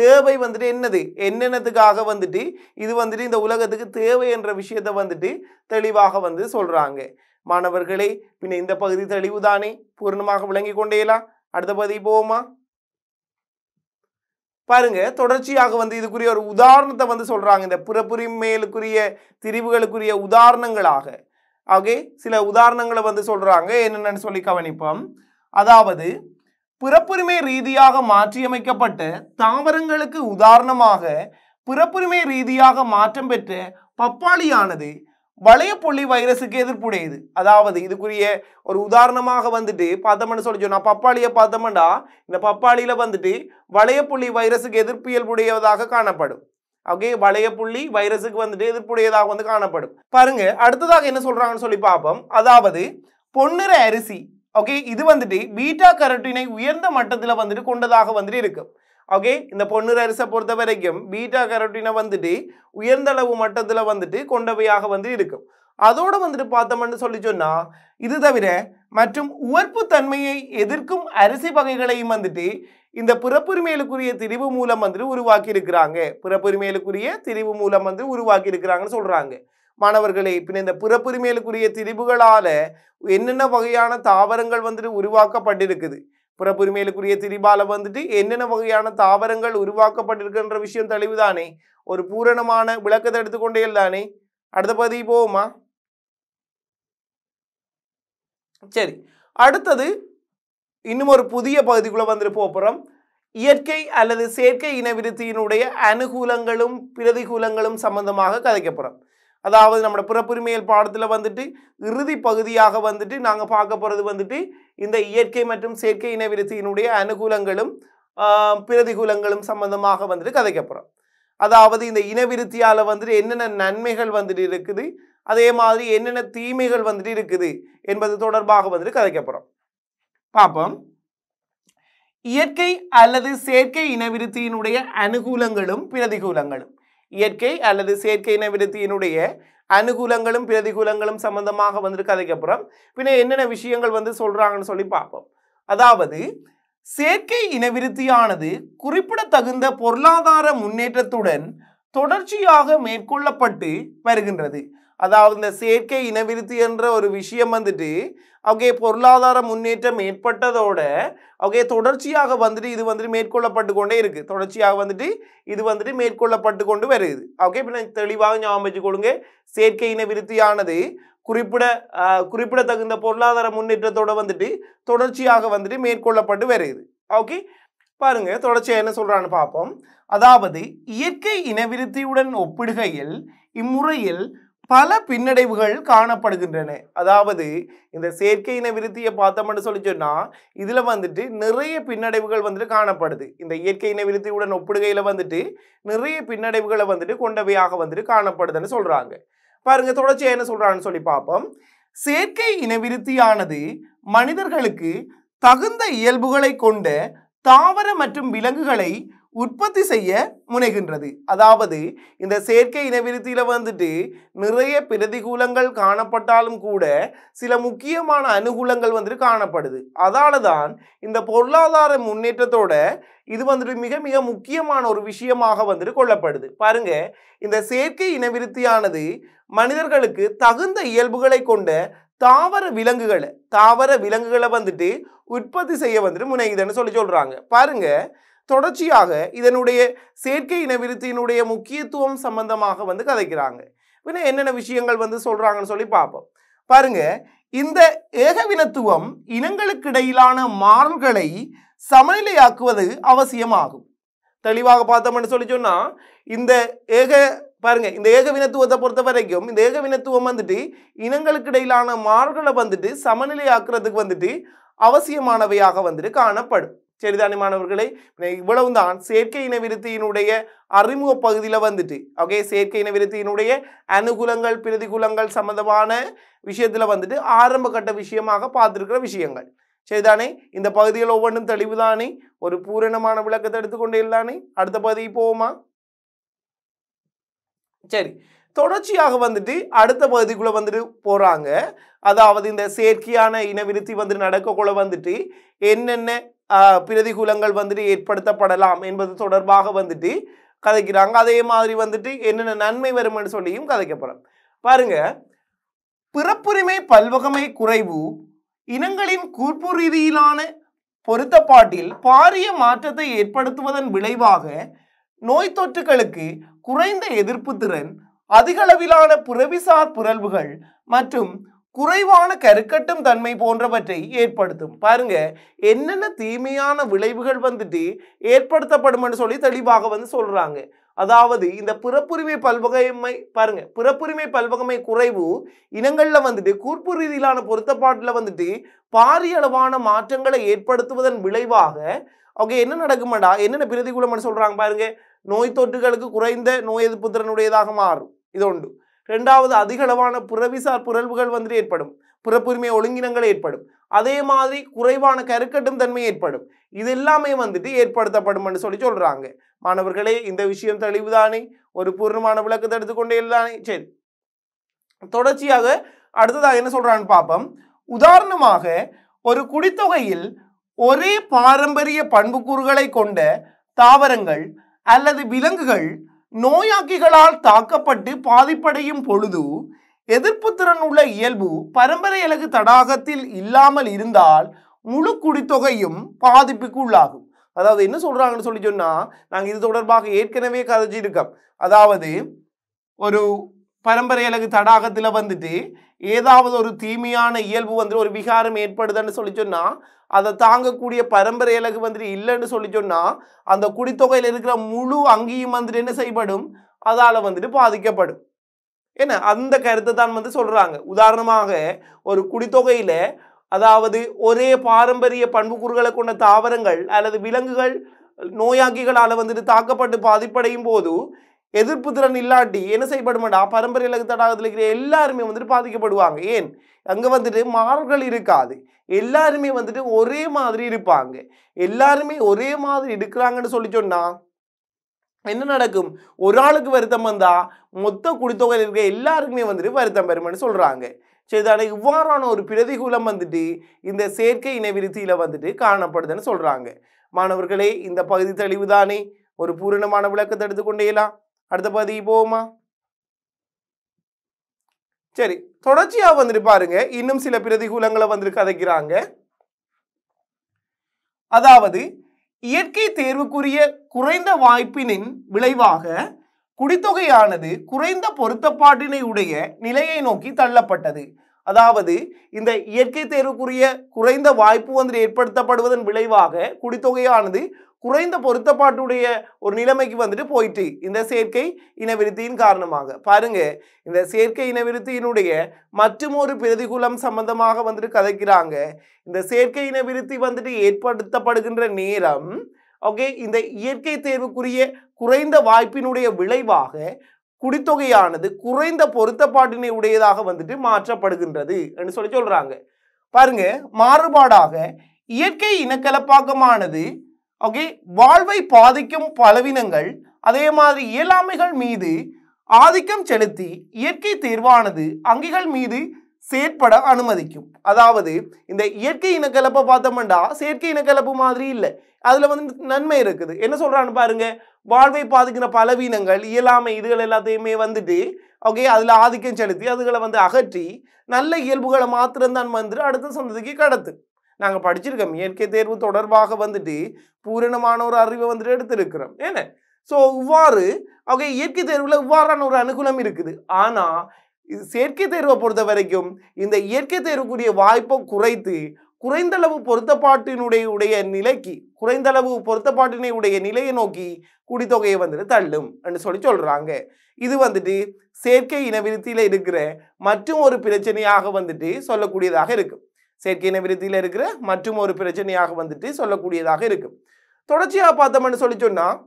தேவை வந்துட்டு என்னது என்னென்னத்துக்காக வந்துட்டு இது வந்துட்டு இந்த உலகத்துக்கு தேவை என்ற விஷயத்தை வந்துட்டு தெளிவாக வந்து சொல்கிறாங்க மாணவர்களே பின்ன இந்த பகுதி தெளிவுதானே பூர்ணமாக விளங்கி கொண்டேலாம் அடுத்த பகுதி போவோமா பாருங்க தொடர்ச்சியாக வந்து இதுக்குரிய ஒரு உதாரணத்தை வந்து சொல்றாங்க இந்த பிறப்புரிமைகளுக்குரிய திரிவுகளுக்குரிய உதாரணங்களாக ஆகே சில உதாரணங்களை வந்து சொல்றாங்க என்னென்னு சொல்லி கவனிப்போம் அதாவது பிறப்புரிமை ரீதியாக மாற்றியமைக்கப்பட்ட தாவரங்களுக்கு உதாரணமாக பிறப்புரிமை ரீதியாக மாற்றம் பெற்ற பப்பாளியானது வளையப்புள்ளி வைரஸுக்கு எதிர்ப்புடையது அதாவது இதுக்குரிய ஒரு உதாரணமாக வந்துட்டு பார்த்தமன்னு சொல்லி நான் பப்பாளியை பார்த்தமண்டா இந்த பப்பாளியில் வந்துட்டு வளையப்புள்ளி வைரஸுக்கு எதிர்ப்பு இயல்புடையதாக காணப்படும் ஓகே வளையப்புள்ளி வைரஸுக்கு வந்துட்டு எதிர்ப்புடையதாக வந்து காணப்படும் பாருங்க அடுத்ததாக என்ன சொல்றாங்கன்னு சொல்லி பார்ப்போம் அதாவது பொன்னிற அரிசி ஓகே இது வந்துட்டு பீட்டா கரட்டினை உயர்ந்த மட்டத்தில் வந்துட்டு கொண்டதாக வந்துட்டு இருக்கும் ஓகே இந்த பொண்ணு அரிசை பொறுத்த வரைக்கும் பீட்டா கரோட்டினை வந்துட்டு உயர்ந்தளவு மட்டத்தில் வந்துட்டு கொண்டவையாக வந்து இருக்கும் அதோடு வந்துட்டு பார்த்தோம்னு சொல்லி சொன்னால் இது தவிர மற்றும் உவர்ப்பு தன்மையை எதிர்க்கும் அரிசி வகைகளையும் வந்துட்டு இந்த பிறப்புரிமையிலுக்குரிய திரிவு மூலம் வந்துட்டு உருவாக்கி இருக்கிறாங்க பிறப்புரிமையிலுக்குரிய திரிவு மூலம் வந்து உருவாக்கி இருக்கிறாங்கன்னு சொல்கிறாங்க மாணவர்களே பின் இந்த பிறப்புரிமையிலுக்குரிய திரிவுகளால் என்னென்ன வகையான தாவரங்கள் வந்துட்டு உருவாக்கப்பட்டிருக்குது புறப்புரிமையிலுக்குரிய திரிபால வந்துட்டு என்னென்ன வகையான தாவரங்கள் உருவாக்கப்பட்டிருக்கின்ற விஷயம் தெளிவுதானே ஒரு பூரணமான விளக்கத்தை எடுத்துக்கொண்டே தானே அடுத்த பகுதி போவோமா சரி அடுத்தது இன்னும் ஒரு புதிய பகுதிக்குள்ளே வந்துட்டு போகிறோம் இயற்கை அல்லது செயற்கை இனவிருத்தியினுடைய அனுகூலங்களும் பிரதிகூலங்களும் சம்பந்தமாக கதைக்கப்படுறோம் அதாவது நம்மளோட பிறப்புரிமையல் பாடத்தில் வந்துட்டு இறுதி பகுதியாக வந்துட்டு நாங்கள் பார்க்க போகிறது வந்துட்டு இந்த இயற்கை மற்றும் செயற்கை இனவிரிசையினுடைய அனுகூலங்களும் பிரதிகூலங்களும் சம்பந்தமாக வந்துட்டு போகிறோம் அதாவது இந்த இனவிருத்தியால் வந்துட்டு என்னென்ன நன்மைகள் வந்துட்டு இருக்குது அதே மாதிரி என்னென்ன தீமைகள் வந்துட்டு இருக்குது என்பது தொடர்பாக வந்துட்டு போகிறோம் பார்ப்போம் இயற்கை அல்லது செயற்கை இனவிருத்தியினுடைய அனுகூலங்களும் பிரதிகூலங்களும் இயற்கை அல்லது செயற்கை இனவிருத்தியினுடைய அனுகூலங்களும் பிரதிகூலங்களும் சம்பந்தமாக வந்திருக்கு அதுக்கப்புறம் பின்ன என்னென்ன விஷயங்கள் வந்து சொல்கிறாங்கன்னு சொல்லி பார்ப்போம் அதாவது செயற்கை இனவிருத்தியானது குறிப்பிடத்தகுந்த பொருளாதார முன்னேற்றத்துடன் தொடர்ச்சியாக மேற்கொள்ளப்பட்டு வருகின்றது அதாவது இந்த செயற்கை இனவிருத்தி என்ற ஒரு விஷயம் வந்துட்டு அவகே பொருளாதார முன்னேற்றம் ஏற்பட்டதோட அவகே தொடர்ச்சியாக வந்துட்டு இது வந்துட்டு மேற்கொள்ளப்பட்டு கொண்டே இருக்குது தொடர்ச்சியாக வந்துட்டு இது வந்துட்டு மேற்கொள்ளப்பட்டு கொண்டு வருது ஓகே இப்போ தெளிவாக ஞாபகம் வச்சுக்கொள்ளுங்க செயற்கை இனவிருத்தியானது குறிப்பிட குறிப்பிடத்தகுந்த பொருளாதார முன்னேற்றத்தோட வந்துட்டு தொடர்ச்சியாக வந்துட்டு மேற்கொள்ளப்பட்டு வருது ஓகே பாருங்க தொடர்ச்சியாக என்ன சொல்றான்னு பார்ப்போம் அதாவது இயற்கை இனவிருத்தியுடன் ஒப்பிடுகையில் இம்முறையில் பல பின்னடைவுகள் காணப்படுகின்றன அதாவது இந்த செயற்கை இன விருத்தியை பார்த்தோம்னு சொல்லி சொன்னால் இதில் வந்துட்டு நிறைய பின்னடைவுகள் வந்துட்டு காணப்படுது இந்த இயற்கை இன விருத்தியுடன் ஒப்பிடுகையில் வந்துட்டு நிறைய பின்னடைவுகளை வந்துட்டு கொண்டவையாக வந்துட்டு காணப்படுதுன்னு சொல்கிறாங்க பாருங்க தொடர்ச்சியாக என்ன சொல்கிறான்னு சொல்லி பார்ப்போம் செயற்கை இனவிருத்தியானது மனிதர்களுக்கு தகுந்த இயல்புகளை கொண்ட தாவர மற்றும் விலங்குகளை உற்பத்தி செய்ய முனைகின்றது அதாவது இந்த செயற்கை இனவிருத்தியில் வந்துட்டு நிறைய பிரதிகூலங்கள் காணப்பட்டாலும் கூட சில முக்கியமான அனுகூலங்கள் வந்துட்டு காணப்படுது அதால தான் இந்த பொருளாதார முன்னேற்றத்தோட இது வந்துட்டு மிக மிக முக்கியமான ஒரு விஷயமாக வந்துட்டு கொள்ளப்படுது பாருங்க இந்த செயற்கை இனவிருத்தியானது மனிதர்களுக்கு தகுந்த இயல்புகளை கொண்ட தாவர விலங்குகளை தாவர விலங்குகளை வந்துட்டு உற்பத்தி செய்ய வந்துட்டு முனைகிறதுன்னு சொல்லி சொல்கிறாங்க பாருங்கள் தொடர்ச்சியாக இதனுடைய செயற்கை இனவிருத்தியினுடைய முக்கியத்துவம் சம்பந்தமாக வந்து கதைக்கிறாங்க பின்ன என்னென்ன விஷயங்கள் வந்து சொல்கிறாங்கன்னு சொல்லி பார்ப்போம் பாருங்க இந்த ஏகவினத்துவம் இனங்களுக்கு இடையிலான மாறல்களை சமநிலையாக்குவது அவசியமாகும் தெளிவாக பார்த்தோம்னு சொல்லி சொன்னால் இந்த ஏக பாருங்க இந்த ஏகவினத்துவத்தை பொறுத்த வரைக்கும் இந்த ஏகவினத்துவம் வந்துட்டு இனங்களுக்கு இடையிலான மாறுகளை வந்துட்டு சமநிலையாக்குறதுக்கு வந்துட்டு அவசியமானவையாக வந்துட்டு காணப்படும் சரிதானே மாணவர்களே இவ்வளவு தான் செயற்கை இன விருத்தியினுடைய அறிமுக பகுதியில் வந்துட்டு ஓகே செயற்கை இன விருத்தியினுடைய அனுகூலங்கள் பிரதிகூலங்கள் சம்பந்தமான விஷயத்தில் வந்துட்டு ஆரம்ப கட்ட விஷயமாக பார்த்துருக்கிற விஷயங்கள் சரிதானே இந்த பகுதிகள் ஒவ்வொன்றும் தெளிவு தானே ஒரு பூரணமான விளக்கத்தை எடுத்துக்கொண்டே இல்லானே அடுத்த பகுதி போவோமா சரி தொடர்ச்சியாக வந்துட்டு அடுத்த பகுதிக்குள்ளே வந்துட்டு போகிறாங்க அதாவது இந்த செயற்கையான இனவிருத்தி வந்துட்டு நடக்கக்குள்ள வந்துட்டு என்னென்ன பிரதிகூலங்கள் வந்துட்டு ஏற்படுத்தப்படலாம் என்பது தொடர்பாக வந்துட்டு கதைக்கிறாங்க அதே மாதிரி வந்துட்டு என்னென்ன நன்மை வரும்னு சொல்லியும் கதைக்கப்படும் பாருங்க பிறப்புரிமை பல்வகமை குறைவு இனங்களின் கூர்ப்பு ரீதியிலான பொருத்தப்பாட்டில் பாரிய மாற்றத்தை ஏற்படுத்துவதன் விளைவாக நோய் தொற்றுகளுக்கு குறைந்த எதிர்ப்பு திறன் அதிகளவிலான புறவிசார் புரல்வுகள் மற்றும் குறைவான கருக்கட்டும் தன்மை போன்றவற்றை ஏற்படுத்தும் பாருங்க என்னென்ன தீமையான விளைவுகள் வந்துட்டு ஏற்படுத்தப்படும்னு சொல்லி தெளிவாக வந்து சொல்றாங்க அதாவது இந்த பிறப்புரிமை பல்வகைமை பாருங்க பிறப்புரிமை பல்வகைமை குறைவு இனங்களில் வந்துட்டு கூர்ப்பு ரீதியிலான பொருத்தப்பாட்டில் வந்துட்டு பாரிய அளவான மாற்றங்களை ஏற்படுத்துவதன் விளைவாக ஓகே என்ன நடக்குமாடா என்னென்ன பிரதிகூலம்னு சொல்றாங்க பாருங்க நோய் தொற்றுகளுக்கு குறைந்த நோய் எதிர்ப்பு திறனுடையதாக மாறும் இது ஒன்று ரெண்டாவது அதிகளவான புறவிசார் புரல்வுகள் வந்து ஏற்படும் புறப்புரிமை ஒழுங்கினங்கள் ஏற்படும் அதே மாதிரி குறைவான கருக்கட்டும் தன்மை ஏற்படும் இது எல்லாமே வந்துட்டு ஏற்படுத்தப்படும் சொல்லி சொல்றாங்க மாணவர்களே இந்த விஷயம் தெளிவுதானே ஒரு பூர்ணமான விளக்கத்தை எடுத்துக்கொண்டே இல்லதானே சரி தொடர்ச்சியாக அடுத்ததாக என்ன சொல்றான்னு பார்ப்போம் உதாரணமாக ஒரு குடித்தொகையில் ஒரே பாரம்பரிய பண்புக்கூறுகளை கொண்ட தாவரங்கள் அல்லது விலங்குகள் நோயாக்கிகளால் தாக்கப்பட்டு பாதிப்படையும் பொழுது எதிர்ப்பு திறன் உள்ள இயல்பு பரம்பரை அழகு தடாகத்தில் இல்லாமல் இருந்தால் முழு குடித்தொகையும் பாதிப்புக்கு உள்ளாகும் அதாவது என்ன சொல்கிறாங்கன்னு சொல்லி சொன்னால் நாங்கள் இது தொடர்பாக ஏற்கனவே கதைச்சிருக்கோம் அதாவது ஒரு பரம்பரைகளுக்கு தடாகத்தில் வந்துட்டு ஏதாவது ஒரு தீமையான இயல்பு வந்து ஒரு விகாரம் ஏற்படுதுன்னு சொல்லி சொன்னால் அதை தாங்கக்கூடிய பரம்பரை இலகு வந்துட்டு இல்லைன்னு சொல்லி சொன்னால் அந்த குடித்தொகையில் இருக்கிற முழு அங்கேயும் வந்துட்டு என்ன செய்யப்படும் அதால் வந்துட்டு பாதிக்கப்படும் ஏன்னா அந்த கருத்தை தான் வந்து சொல்கிறாங்க உதாரணமாக ஒரு குடித்தொகையில் அதாவது ஒரே பாரம்பரிய பண்புக்கூறுகளை கொண்ட தாவரங்கள் அல்லது விலங்குகள் நோயாக்கிகளால் வந்துட்டு தாக்கப்பட்டு பாதிப்படையும் போது எதிர்ப்பு திறன் இல்லாட்டி என்ன செய்யப்படுமாட்டா பரம்பரை இலக்கு தடாகத்தில் இருக்கிற எல்லாருமே வந்துட்டு பாதிக்கப்படுவாங்க ஏன் அங்கே வந்துட்டு மாறுகள் இருக்காது எல்லாருமே வந்துட்டு ஒரே மாதிரி இருப்பாங்க எல்லாருமே ஒரே மாதிரி இருக்கிறாங்கன்னு சொல்லி சொன்னால் என்ன நடக்கும் ஒரு ஆளுக்கு வருத்தம் வந்தால் மொத்த குடித்தொகை இருக்க எல்லாருக்குமே வந்துட்டு வருத்தம் பெறுமென்னு சொல்கிறாங்க சரிதான இவ்வாறான ஒரு பிரதிகூலம் வந்துட்டு இந்த செயற்கை இனவிருத்தியில் வந்துட்டு காணப்படுதுன்னு சொல்கிறாங்க மாணவர்களே இந்த பகுதி தெளிவுதானே ஒரு பூரணமான விளக்கத்தை எடுத்துக்கொண்டேலாம் அடுத்த பகுதிக்கு போவோமா சரி தொடர்ச்சியா வந்துட்டு பாருங்க இன்னும் சில பிரதிகூலங்களை வந்து கதைக்கிறாங்க அதாவது இயற்கை தேர்வுக்குரிய குறைந்த வாய்ப்பினின் விளைவாக குடித்தொகையானது குறைந்த பொருத்தப்பாட்டினை உடைய நிலையை நோக்கி தள்ளப்பட்டது அதாவது இந்த இயற்கை தேர்வுக்குரிய குறைந்த வாய்ப்பு வந்து ஏற்படுத்தப்படுவதன் விளைவாக குடித்தொகையானது குறைந்த பொருத்தப்பாட்டுடைய ஒரு நிலைமைக்கு வந்துட்டு போயிட்டு இந்த செயற்கை இனவிருத்தியின் காரணமாக பாருங்க இந்த செயற்கை இனவிருத்தியினுடைய மற்றும் ஒரு பிரதிகூலம் சம்பந்தமாக வந்துட்டு கதைக்கிறாங்க இந்த செயற்கை இனவிருத்தி வந்துட்டு ஏற்படுத்தப்படுகின்ற நேரம் ஓகே இந்த இயற்கை தேர்வுக்குரிய குறைந்த வாய்ப்பினுடைய விளைவாக குடித்தொகையானது குறைந்த பொருத்தப்பாட்டினை உடையதாக வந்துட்டு மாற்றப்படுகின்றது என்று சொல்லி சொல்றாங்க பாருங்க மாறுபாடாக இயற்கை இனக்கலப்பாக்கமானது ஓகே வாழ்வை பாதிக்கும் பலவினங்கள் அதே மாதிரி இயலாமைகள் மீது ஆதிக்கம் செலுத்தி இயற்கை தேர்வானது அங்கிகள் மீது செயற்பட அனுமதிக்கும் அதாவது இந்த இயற்கை இனக்கலப்பை பார்த்தோம்னா செயற்கை இனக்கலப்பு மாதிரி இல்லை அதில் வந்து நன்மை இருக்குது என்ன சொல்கிறான்னு பாருங்கள் வாழ்வை பாதிக்கிற பலவீனங்கள் இயலாமை இதுகள் எல்லாத்தையுமே வந்துட்டு ஓகே அதில் ஆதிக்கம் செலுத்தி அதுகளை வந்து அகற்றி நல்ல இயல்புகளை மாத்திரம்தான் வந்துட்டு அடுத்த சொந்தத்துக்கு கடத்து நாங்கள் படிச்சிருக்கோம் இயற்கை தேர்வு தொடர்பாக வந்துட்டு பூரணமான ஒரு அறிவை வந்துட்டு எடுத்திருக்கிறோம் ஏன்ன ஸோ இவ்வாறு அவங்க இயற்கை தேர்வில் இவ்வாறான ஒரு அனுகூலம் இருக்குது ஆனால் செயற்கை தேர்வை பொறுத்த வரைக்கும் இந்த இயற்கை தேர்வுக்குரிய வாய்ப்பை குறைத்து குறைந்தளவு பொருத்தப்பாட்டினுடைய உடைய நிலைக்கு குறைந்தளவு பொருத்தப்பாட்டினை உடைய நிலையை நோக்கி குடித்தொகையை வந்துட்டு தள்ளும் என்று சொல்லி சொல்கிறாங்க இது வந்துட்டு செயற்கை இனவிருத்தியில் இருக்கிற மற்றும் ஒரு பிரச்சனையாக வந்துட்டு சொல்லக்கூடியதாக இருக்கும் செயற்கை இன விருத்தியில் இருக்கிற மற்றும் ஒரு பிரச்சனையாக வந்துட்டு சொல்லக்கூடியதாக இருக்கும் தொடர்ச்சியாக பார்த்தோம்னு சொல்லி சொன்னால்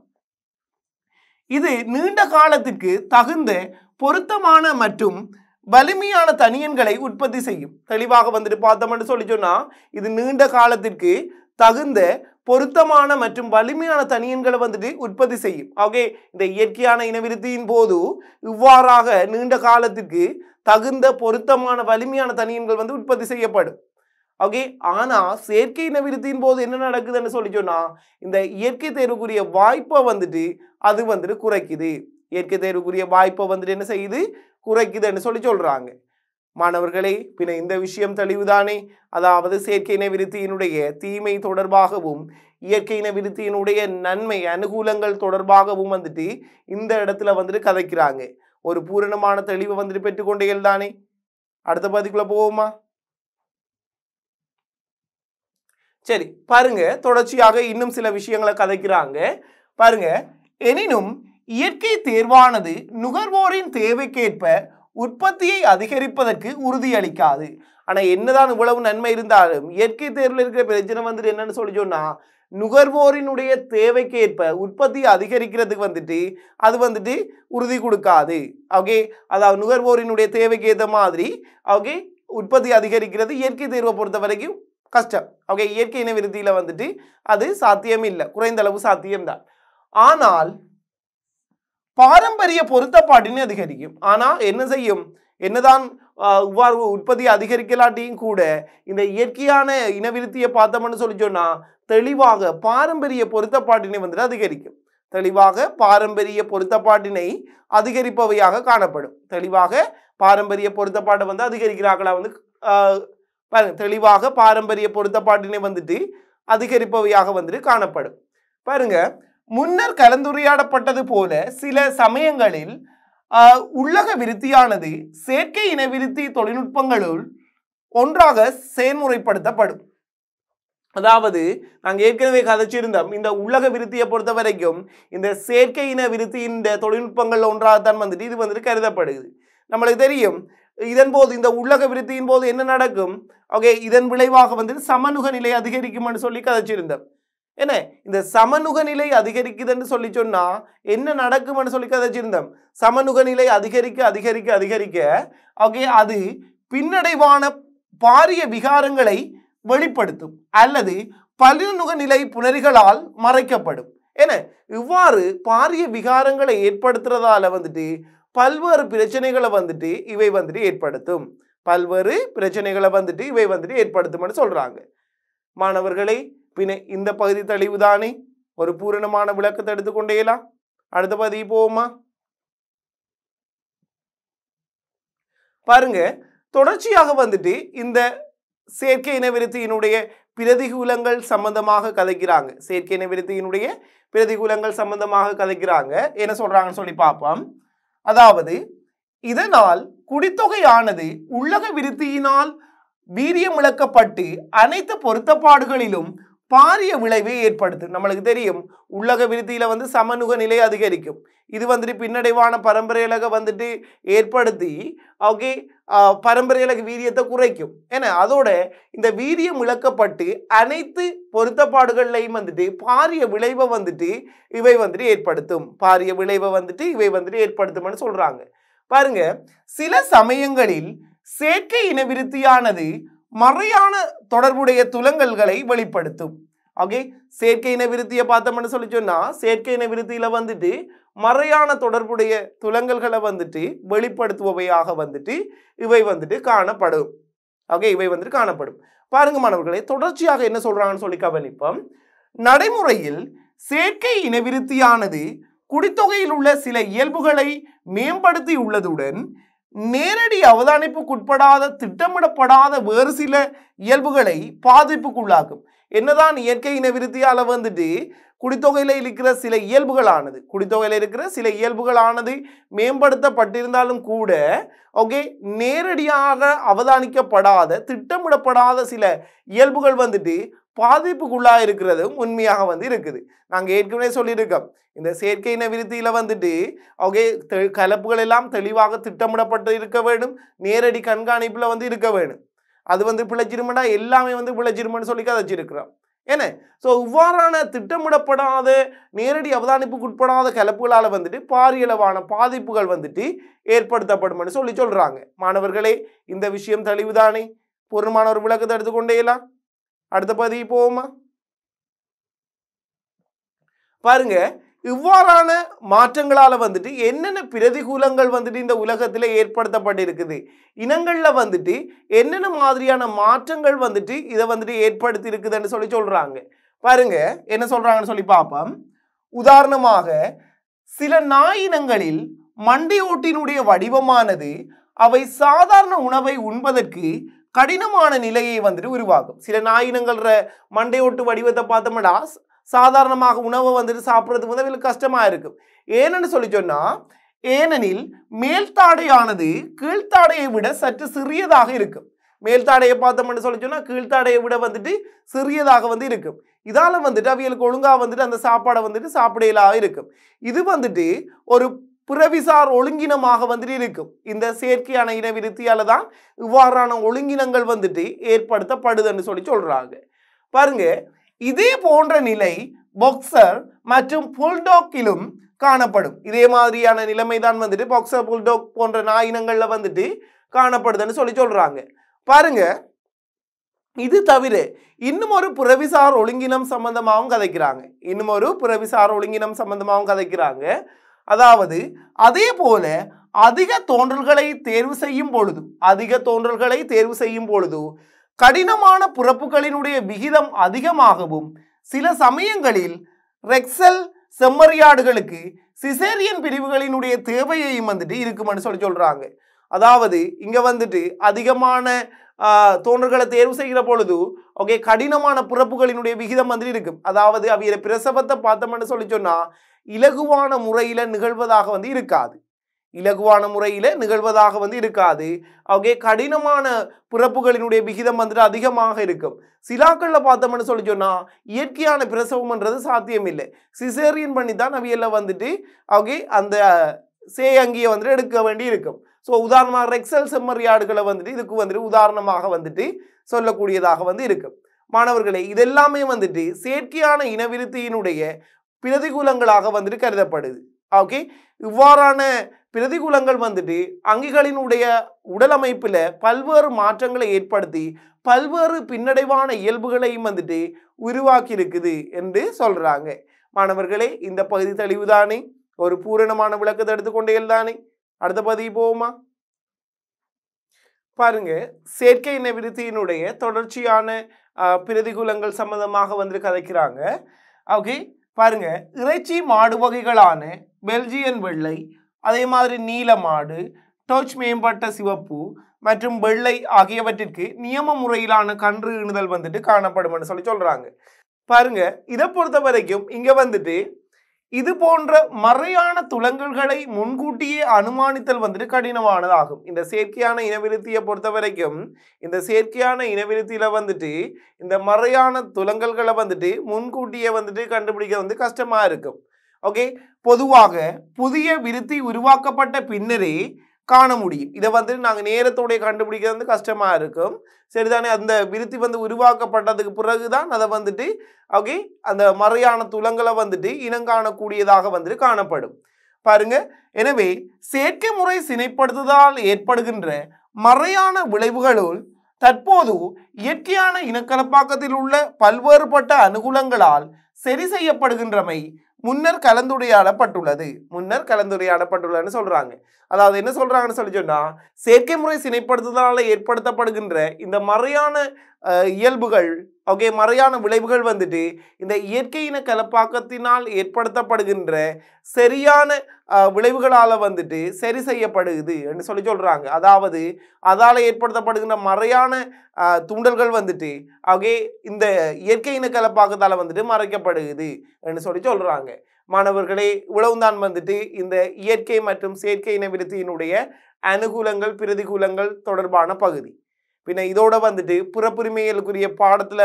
இது நீண்ட காலத்துக்கு தகுந்த பொருத்தமான மற்றும் வலிமையான தனியன்களை உற்பத்தி செய்யும் தெளிவாக வந்துட்டு பார்த்தோம்னு சொல்லி சொன்னால் இது நீண்ட காலத்திற்கு தகுந்த பொருத்தமான மற்றும் வலிமையான தனியன்களை வந்துட்டு உற்பத்தி செய்யும் ஓகே இந்த இயற்கையான இனவிருத்தியின் போது இவ்வாறாக நீண்ட காலத்துக்கு தகுந்த பொருத்தமான வலிமையான தனியன்கள் வந்து உற்பத்தி செய்யப்படும் ஓகே ஆனால் செயற்கை இனவிருத்தியின் போது என்ன நடக்குதுன்னு சொல்லி சொன்னால் இந்த இயற்கை தேர்வுக்குரிய வாய்ப்பை வந்துட்டு அது வந்துட்டு குறைக்குது இயற்கை தேர்வுக்குரிய வாய்ப்பை வந்துட்டு என்ன செய்யுது குறைக்குதுன்னு சொல்லி சொல்கிறாங்க மாணவர்களே பின்ன இந்த விஷயம் தெளிவுதானே அதாவது செயற்கை இனவிருத்தியினுடைய தீமை தொடர்பாகவும் இயற்கை இனவிருத்தியினுடைய நன்மை அனுகூலங்கள் தொடர்பாகவும் வந்துட்டு இந்த இடத்துல வந்துட்டு கதைக்கிறாங்க ஒரு பூரணமான தெளிவை வந்துட்டு பெற்றுக்கொண்டே தானே அடுத்த பதிக்குள்ளே போவோமா சரி பாருங்க தொடர்ச்சியாக இன்னும் சில விஷயங்களை கதைக்கிறாங்க பாருங்க எனினும் இயற்கை தேர்வானது நுகர்வோரின் தேவைக்கேற்ப உற்பத்தியை அதிகரிப்பதற்கு உறுதியளிக்காது ஆனால் என்னதான் இவ்வளவு நன்மை இருந்தாலும் இயற்கை தேர்வில் இருக்கிற பிரச்சனை வந்துட்டு என்னன்னு சொல்லி சொன்னால் நுகர்வோரினுடைய தேவைக்கேற்ப உற்பத்தி அதிகரிக்கிறதுக்கு வந்துட்டு அது வந்துட்டு உறுதி கொடுக்காது ஓகே அதாவது நுகர்வோரினுடைய தேவைக்கு மாதிரி ஓகே உற்பத்தி அதிகரிக்கிறது இயற்கை தேர்வை பொறுத்த வரைக்கும் கஷ்டம் ஓகே இயற்கை இனவிருத்தியில் வந்துட்டு அது சாத்தியம் இல்லை குறைந்த அளவு சாத்தியம்தான் ஆனால் பாரம்பரிய பொருத்தப்பாட்டின்னு அதிகரிக்கும் ஆனால் என்ன செய்யும் என்னதான் இவ்வாறு உற்பத்தி அதிகரிக்கலாட்டியும் கூட இந்த இயற்கையான இனவிருத்தியை பார்த்தோம்னு சொல்லி சொன்னால் தெளிவாக பாரம்பரிய பொருத்தப்பாட்டினை வந்துட்டு அதிகரிக்கும் தெளிவாக பாரம்பரிய பொருத்தப்பாட்டினை அதிகரிப்பவையாக காணப்படும் தெளிவாக பாரம்பரிய பொருத்தப்பாட்டை வந்து அதிகரிக்கிறார்களா வந்து பாருங்க தெளிவாக பாரம்பரிய பொருத்தப்பாட்டினை வந்துட்டு அதிகரிப்பவையாக வந்துட்டு காணப்படும் பாருங்க முன்னர் கலந்துரையாடப்பட்டது போல சில சமயங்களில் உள்ளக விருத்தியானது செயற்கை இன விருத்தி தொழில்நுட்பங்களுள் ஒன்றாக செயல்முறைப்படுத்தப்படும் அதாவது நாங்கள் ஏற்கனவே கதைச்சிருந்தோம் இந்த உள்ளக விருத்தியை பொறுத்த வரைக்கும் இந்த செயற்கை இன விருத்தி இந்த தொழில்நுட்பங்கள் ஒன்றாகத்தான் வந்துட்டு இது வந்துட்டு கருதப்படுது நம்மளுக்கு தெரியும் இதன் போது இந்த உள்ளக விருத்தியின் போது என்ன நடக்கும் ஓகே இதன் விளைவாக வந்து சமநுக நிலை அதிகரிக்கும்னு சொல்லி கதைச்சிருந்தோம் என்ன இந்த சமநுக நிலை அதிகரிக்குதுன்னு சொல்லி சொன்னா என்ன நடக்கும்னு சொல்லி கதைச்சிருந்தோம் சமநுக நிலை அதிகரிக்க அதிகரிக்க அதிகரிக்க ஓகே அது பின்னடைவான பாரிய விகாரங்களை வெளிப்படுத்தும் அல்லது பலிநுக நிலை புணரிகளால் மறைக்கப்படும் என்ன இவ்வாறு பாரிய விகாரங்களை ஏற்படுத்துறதால வந்துட்டு பல்வேறு பிரச்சனைகளை வந்துட்டு இவை வந்துட்டு ஏற்படுத்தும் பல்வேறு பிரச்சனைகளை வந்துட்டு இவை வந்துட்டு ஏற்படுத்தும்னு சொல்கிறாங்க மாணவர்களை பின்ன இந்த பகுதி தெளிவு தானே ஒரு பூரணமான விளக்கத்தை எடுத்துக்கொண்டேலாம் அடுத்த பகுதி போவோமா பாருங்க தொடர்ச்சியாக வந்துட்டு இந்த செயற்கை இனவிருத்தியினுடைய பிரதிகூலங்கள் சம்பந்தமாக கதைக்கிறாங்க செயற்கை இனவிருத்தியினுடைய பிரதிகூலங்கள் சம்பந்தமாக கதைக்கிறாங்க என்ன சொல்றாங்கன்னு சொல்லி பார்ப்போம் அதாவது இதனால் குடித்தொகையானது உள்ளக விருத்தியினால் வீரியமிழக்கப்பட்டு அனைத்து பொருத்தப்பாடுகளிலும் பாரிய விளைவை ஏற்படுத்தும் நம்மளுக்கு தெரியும் உள்ளக விருத்தியில் வந்து சமநுக நிலை அதிகரிக்கும் இது வந்துட்டு பின்னடைவான பரம்பரையிலக வந்துட்டு ஏற்படுத்தி ஓகே பரம்பரையிலக வீரியத்தை குறைக்கும் ஏன்னா அதோட இந்த வீரியம் இழக்கப்பட்டு அனைத்து பொருத்தப்பாடுகள்லையும் வந்துட்டு பாரிய விளைவை வந்துட்டு இவை வந்துட்டு ஏற்படுத்தும் பாரிய விளைவை வந்துட்டு இவை வந்துட்டு ஏற்படுத்தும்னு சொல்கிறாங்க பாருங்க சில சமயங்களில் செயற்கை இனவிருத்தியானது மறையான தொடர்புடைய துலங்கல்களை வெளிப்படுத்தும் ஓகே செயற்கை இன விருத்தியை பார்த்தோம்னு சொல்லி சொன்னால் செயற்கை இன விருத்தியில் வந்துட்டு மறையான தொடர்புடைய துலங்கல்களை வந்துட்டு வெளிப்படுத்துபவையாக வந்துட்டு இவை வந்துட்டு காணப்படும் ஓகே இவை வந்துட்டு காணப்படும் பாருங்க மாணவர்களே தொடர்ச்சியாக என்ன சொல்கிறாங்கன்னு சொல்லி கவனிப்போம் நடைமுறையில் செயற்கை இனவிருத்தியானது குடித்தொகையில் உள்ள சில இயல்புகளை மேம்படுத்தி உள்ளதுடன் நேரடி அவதானிப்புக்குட்படாத திட்டமிடப்படாத வேறு சில இயல்புகளை பாதிப்புக்குள்ளாக்கும் என்னதான் இயற்கை விருத்தியால் வந்துட்டு குடித்தொகையில் இருக்கிற சில இயல்புகளானது குடித்தொகையில் இருக்கிற சில இயல்புகளானது மேம்படுத்தப்பட்டிருந்தாலும் கூட ஓகே நேரடியாக அவதானிக்கப்படாத திட்டமிடப்படாத சில இயல்புகள் வந்துட்டு பாதிப்புக்குள்ளாக இருக்கிறதும் உண்மையாக வந்து இருக்குது நாங்கள் ஏற்கனவே சொல்லியிருக்கோம் இந்த செயற்கை இன விருத்தியில் வந்துட்டு அவங்க கலப்புகள் எல்லாம் தெளிவாக திட்டமிடப்பட்டு இருக்க வேண்டும் நேரடி கண்காணிப்பில் வந்து இருக்க வேண்டும் அது வந்து பிழைச்சிருமடா எல்லாமே வந்து பிழைச்சிருமன்னு சொல்லி கதைச்சிருக்கிறோம் ஏன்னா ஸோ இவ்வாறான திட்டமிடப்படாத நேரடி அவதானிப்புக்கு உட்படாத கலப்புகளால் வந்துட்டு பாரியளவான பாதிப்புகள் வந்துட்டு ஏற்படுத்தப்படும்னு சொல்லி சொல்கிறாங்க மாணவர்களே இந்த விஷயம் தெளிவுதானே பொருளமான ஒரு விளக்கத்தை எடுத்துக்கொண்டேலாம் அடுத்த பகுதிக்கு போவோமா பாருங்க இவ்வாறான மாற்றங்களால் வந்துட்டு என்னென்ன பிரதிகூலங்கள் வந்துட்டு இந்த உலகத்தில் ஏற்படுத்தப்பட்டிருக்குது இனங்களில் வந்துட்டு என்னென்ன மாதிரியான மாற்றங்கள் வந்துட்டு இதை வந்துட்டு ஏற்படுத்தி இருக்குதுன்னு சொல்லி சொல்கிறாங்க பாருங்க என்ன சொல்கிறாங்கன்னு சொல்லி பார்ப்போம் உதாரணமாக சில நாய் இனங்களில் மண்டையோட்டினுடைய வடிவமானது அவை சாதாரண உணவை உண்பதற்கு கடினமான நிலையை வந்துட்டு உருவாகும் சில நாயினங்கள மண்டையோட்டு வடிவத்தை பார்த்தோம்னா சாதாரணமாக உணவை வந்துட்டு சாப்பிட்றது வந்து அவங்களுக்கு கஷ்டமாக இருக்கும் ஏன்னு சொல்லி சொன்னால் ஏனெனில் மேல்தாடையானது கீழ்த்தாடையை விட சற்று சிறியதாக இருக்கும் மேல்தாடையை பார்த்தோம்னு சொல்லி சொன்னால் கீழ்த்தாடையை விட வந்துட்டு சிறியதாக வந்து இருக்கும் இதால் வந்துட்டு அவங்களுக்கு ஒழுங்காக வந்துட்டு அந்த சாப்பாடை வந்துட்டு சாப்பிடலாக இருக்கும் இது வந்துட்டு ஒரு பிறவிசார் ஒழுங்கினமாக வந்துட்டு இருக்கும் இந்த செயற்கையான இன விருத்தியால் தான் இவ்வாறான ஒழுங்கினங்கள் வந்துட்டு ஏற்படுத்தப்படுதுன்னு சொல்லி சொல்றாங்க பாருங்க இதே போன்ற நிலை பாக்ஸர் மற்றும் புல்டோக்கிலும் காணப்படும் இதே மாதிரியான நிலைமை தான் வந்துட்டு பாக்ஸர் புல்டோக் போன்ற நாயினங்கள்ல வந்துட்டு காணப்படுதுன்னு சொல்லி சொல்றாங்க பாருங்க இது தவிர இன்னும் ஒரு புறவிசார் ஒழுங்கினம் சம்பந்தமாகவும் கதைக்கிறாங்க இன்னும் ஒரு புறவிசார் ஒழுங்கினம் சம்பந்தமாகவும் கதைக்கிறாங்க அதாவது அதே போல அதிக தோன்றல்களை தேர்வு செய்யும் பொழுது அதிக தோன்றல்களை தேர்வு செய்யும் பொழுது கடினமான புறப்புகளினுடைய விகிதம் அதிகமாகவும் சில சமயங்களில் ரெக்சல் செம்மறியாடுகளுக்கு சிசேரியன் பிரிவுகளினுடைய தேவையையும் வந்துட்டு இருக்குமனு சொல்லி சொல்கிறாங்க அதாவது இங்கே வந்துட்டு அதிகமான தோன்றல்களை தேர்வு செய்கிற பொழுது ஓகே கடினமான பிறப்புகளினுடைய விகிதம் வந்துட்டு இருக்கும் அதாவது அவைய பிரசவத்தை பார்த்தோம்னு சொல்லி சொன்னால் இலகுவான முறையில் நிகழ்வதாக வந்து இருக்காது இலகுவான முறையில் நிகழ்வதாக வந்து இருக்காது ஓகே கடினமான பிறப்புகளினுடைய விகிதம் வந்துட்டு அதிகமாக இருக்கும் சிலாக்களில் பார்த்தோம்னு சொல்லி சொன்னால் இயற்கையான பிரசவம்ன்றது சாத்தியம் இல்லை சிசேரியன் பண்ணி தான் அவியலில் வந்துட்டு ஓகே அந்த சே அங்கியை வந்துட்டு எடுக்க வேண்டி இருக்கும் ஸோ உதாரணமாக ரெக்ஸல் செம்மறியாடுகளை வந்துட்டு இதுக்கு வந்துட்டு உதாரணமாக வந்துட்டு சொல்லக்கூடியதாக வந்து இருக்கும் மாணவர்களே இதெல்லாமே வந்துட்டு செயற்கையான இனவிருத்தியினுடைய பிரதிகூலங்களாக வந்துட்டு கருதப்படுது ஓகே இவ்வாறான பிரதிகூலங்கள் வந்துட்டு அங்கிகளினுடைய உடலமைப்பில் பல்வேறு மாற்றங்களை ஏற்படுத்தி பல்வேறு பின்னடைவான இயல்புகளையும் வந்துட்டு உருவாக்கி இருக்குது என்று சொல்கிறாங்க மாணவர்களே இந்த பகுதி தெளிவு தானே ஒரு பூரணமான விளக்கத்தை எடுத்துக்கொண்டே தானே அடுத்த பகுதி போவோமா பாருங்க செயற்கை விருத்தியினுடைய தொடர்ச்சியான பிரதிகூலங்கள் சம்மந்தமாக வந்து கதைக்கிறாங்க ஓகே பாருங்க இறைச்சி மாடு வகைகளான பெல்ஜியன் வெள்ளை அதே மாதிரி நீல மாடு டோச் மேம்பட்ட சிவப்பு மற்றும் வெள்ளை ஆகியவற்றிற்கு நியம முறையிலான கன்று இணுதல் வந்துட்டு காணப்படும்னு சொல்லி சொல்கிறாங்க பாருங்க இதை பொறுத்த வரைக்கும் இங்கே வந்துட்டு இது போன்ற மறையான துலங்கல்களை முன்கூட்டியே அனுமானித்தல் வந்துட்டு கடினமானதாகும் இந்த செயற்கையான இனவிருத்தியை பொறுத்த வரைக்கும் இந்த செயற்கையான இனவிருத்தியில் வந்துட்டு இந்த மறையான துலங்கல்களை வந்துட்டு முன்கூட்டியே வந்துட்டு கண்டுபிடிக்க வந்து கஷ்டமாக இருக்கும் ஓகே பொதுவாக புதிய விருத்தி உருவாக்கப்பட்ட பின்னரே காண முடியும் இதை வந்து நாங்கள் நேரத்தோடைய கண்டுபிடிக்கிறது வந்து கஷ்டமாக இருக்கும் சரிதானே அந்த விருத்தி வந்து உருவாக்கப்பட்டதுக்கு பிறகு தான் அதை வந்துட்டு ஓகே அந்த மறையான துளங்களை வந்துட்டு இனங்காணக்கூடியதாக வந்துட்டு காணப்படும் பாருங்க எனவே செயற்கை முறை சினைப்படுத்துதால் ஏற்படுகின்ற மறையான விளைவுகளுள் தற்போது இயற்கையான இனக்கலப்பாக்கத்தில் உள்ள பல்வேறுபட்ட அனுகூலங்களால் சரி செய்யப்படுகின்றமை முன்னர் கலந்துரையாடப்பட்டுள்ளது முன்னர் கலந்துரையாடப்பட்டுள்ளதுன்னு சொல்றாங்க அதாவது என்ன சொல்றாங்கன்னு சொல்லி சொன்னா செயற்கை முறை சினைப்படுத்துதலால் ஏற்படுத்தப்படுகின்ற இந்த மறையான இயல்புகள் ஓகே மறையான விளைவுகள் வந்துட்டு இந்த இயற்கையின கலப்பாக்கத்தினால் ஏற்படுத்தப்படுகின்ற சரியான விளைவுகளால் வந்துட்டு சரி செய்யப்படுகுது என்று சொல்லி சொல்கிறாங்க அதாவது அதால் ஏற்படுத்தப்படுகின்ற மறையான தூண்டல்கள் வந்துட்டு ஓகே இந்த இயற்கையின கலப்பாக்கத்தால் வந்துட்டு மறைக்கப்படுகுது என்று சொல்லி சொல்கிறாங்க மாணவர்களே இவ்வளவுதான் வந்துட்டு இந்த இயற்கை மற்றும் செயற்கை விருத்தியினுடைய அனுகூலங்கள் பிரதிகூலங்கள் தொடர்பான பகுதி பின்ன இதோட வந்துட்டு புறப்புரிமைகளுக்குரிய பாடத்தில்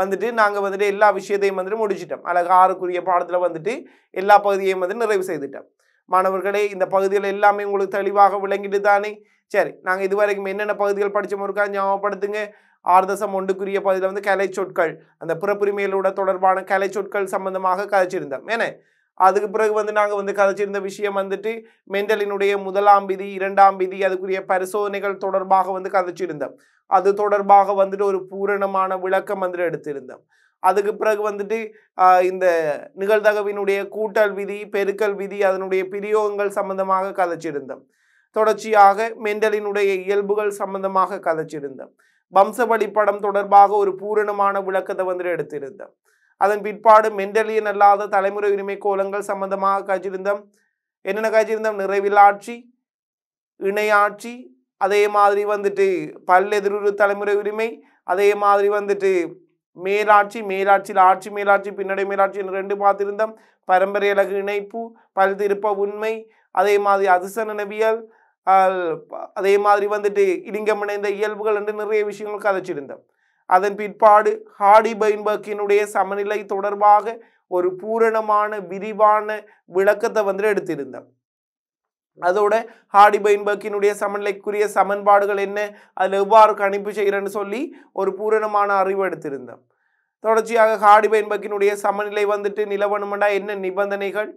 வந்துட்டு நாங்கள் வந்துட்டு எல்லா விஷயத்தையும் வந்துட்டு முடிச்சிட்டோம் அழகு ஆறுக்குரிய பாடத்தில் வந்துட்டு எல்லா பகுதியையும் வந்து நிறைவு செய்துட்டோம் மாணவர்களே இந்த பகுதிகள் எல்லாமே உங்களுக்கு தெளிவாக விளங்கிட்டு தானே சரி நாங்கள் இது வரைக்கும் என்னென்ன பகுதிகள் படித்த இருக்கா ஞாபகப்படுத்துங்க ஆறு தசம் ஒன்றுக்குரிய பகுதியில் வந்து கலை சொற்கள் அந்த புறப்புரிமையிலோட தொடர்பான கலை சொற்கள் சம்பந்தமாக கதைச்சிருந்தோம் ஏன்னா அதுக்கு பிறகு வந்து நாங்கள் வந்து கதைச்சிருந்த விஷயம் வந்துட்டு மெண்டலினுடைய முதலாம் விதி இரண்டாம் விதி அதுக்குரிய பரிசோதனைகள் தொடர்பாக வந்து கதைச்சிருந்தோம் அது தொடர்பாக வந்துட்டு ஒரு பூரணமான விளக்கம் வந்துட்டு எடுத்திருந்தோம் அதுக்கு பிறகு வந்துட்டு இந்த நிகழ்தகவினுடைய கூட்டல் விதி பெருக்கல் விதி அதனுடைய பிரியோகங்கள் சம்பந்தமாக கதைச்சிருந்தோம் தொடர்ச்சியாக மெண்டலினுடைய இயல்புகள் சம்பந்தமாக கதைச்சிருந்தோம் வம்சவழி படம் தொடர்பாக ஒரு பூரணமான விளக்கத்தை வந்துட்டு எடுத்திருந்தோம் அதன் பிற்பாடு மென்டலியன் அல்லாத தலைமுறை உரிமை கோலங்கள் சம்பந்தமாக காய்ச்சிருந்தோம் என்னென்ன காய்ச்சிருந்தோம் நிறைவிலாட்சி இணையாட்சி அதே மாதிரி வந்துட்டு பல்லெதிரூர் தலைமுறை உரிமை அதே மாதிரி வந்துட்டு மேலாட்சி மேலாட்சியில் ஆட்சி மேலாட்சி பின்னடை மேலாட்சி ரெண்டு பார்த்திருந்தோம் பரம்பரை அழகு இணைப்பு திருப்ப உண்மை அதே மாதிரி அதிசனவியல் அதே மாதிரி வந்துட்டு இடிங்கமடைந்த இயல்புகள் என்று நிறைய விஷயங்கள் கதைச்சிருந்தோம் அதன் பிற்பாடு ஹாடி பைன்பர்க்கினுடைய சமநிலை தொடர்பாக ஒரு பூரணமான விரிவான விளக்கத்தை வந்து எடுத்திருந்தோம் அதோட ஹார்டி பைன்பர்க்கினுடைய சமநிலைக்குரிய சமன்பாடுகள் என்ன அதில் எவ்வாறு கணிப்பு செய்கிறேன்னு சொல்லி ஒரு பூரணமான அறிவு எடுத்திருந்தோம் தொடர்ச்சியாக ஹார்டி பைன்பர்க்கினுடைய சமநிலை வந்துட்டு நிலவணுமெண்டா என்ன நிபந்தனைகள்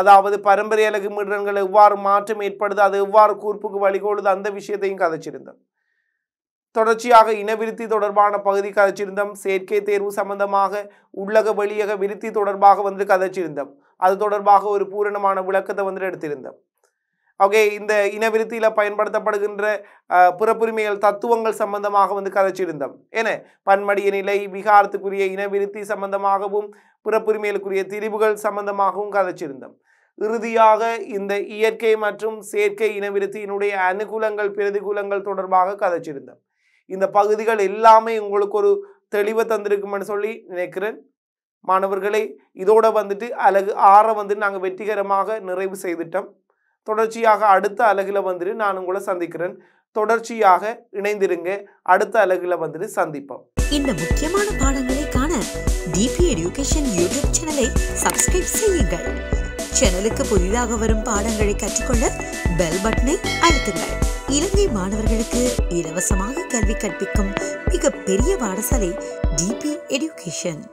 அதாவது பரம்பரை அழகு மீடன்கள் எவ்வாறு மாற்றம் ஏற்படுது அது எவ்வாறு கூர்ப்புக்கு வழிகோடுது அந்த விஷயத்தையும் கதைச்சிருந்தோம் தொடர்ச்சியாக இனவிருத்தி தொடர்பான பகுதி கதச்சிருந்தம் செயற்கை தேர்வு சம்பந்தமாக உள்ளக வெளியக விருத்தி தொடர்பாக வந்து கதைச்சிருந்தோம் அது தொடர்பாக ஒரு பூரணமான விளக்கத்தை வந்து எடுத்திருந்தோம் ஓகே இந்த இனவிருத்தியில் பயன்படுத்தப்படுகின்ற புறப்புரிமைகள் தத்துவங்கள் சம்பந்தமாக வந்து கதைச்சிருந்தோம் ஏன பன்மடிய நிலை விகாரத்துக்குரிய இனவிருத்தி சம்பந்தமாகவும் புறப்புரிமைகளுக்குரிய திரிவுகள் சம்பந்தமாகவும் கதைச்சிருந்தோம் இறுதியாக இந்த இயற்கை மற்றும் செயற்கை இனவிருத்தியினுடைய அனுகூலங்கள் பிரதிகூலங்கள் தொடர்பாக கதைச்சிருந்தோம் இந்த பகுதிகள் எல்லாமே உங்களுக்கு ஒரு தெளிவை தந்திருக்குமென்னு சொல்லி நினைக்கிறேன் மாணவர்களை இதோட வந்துட்டு அழகு ஆறை வந்து நாங்கள் வெற்றிகரமாக நிறைவு செய்துட்டோம் தொடர்ச்சியாக அடுத்த அழகில் வந்துட்டு நான் உங்களை சந்திக்கிறேன் தொடர்ச்சியாக இணைந்திருங்க அடுத்த அழகில் வந்துட்டு சந்திப்போம் இந்த முக்கியமான பாடங்களை காண டிபி எஜுகேஷன் யூடியூப் சேனலை சப்ஸ்கிரைப் செய்யுங்கள் சேனலுக்கு புதிதாக வரும் பாடங்களை கற்றுக்கொள்ள பெல் பட்டனை அழுத்துங்கள் இலங்கை மாணவர்களுக்கு இலவசமாக கல்வி கற்பிக்கும் மிகப்பெரிய பாடசாலை டிபி எஜுகேஷன்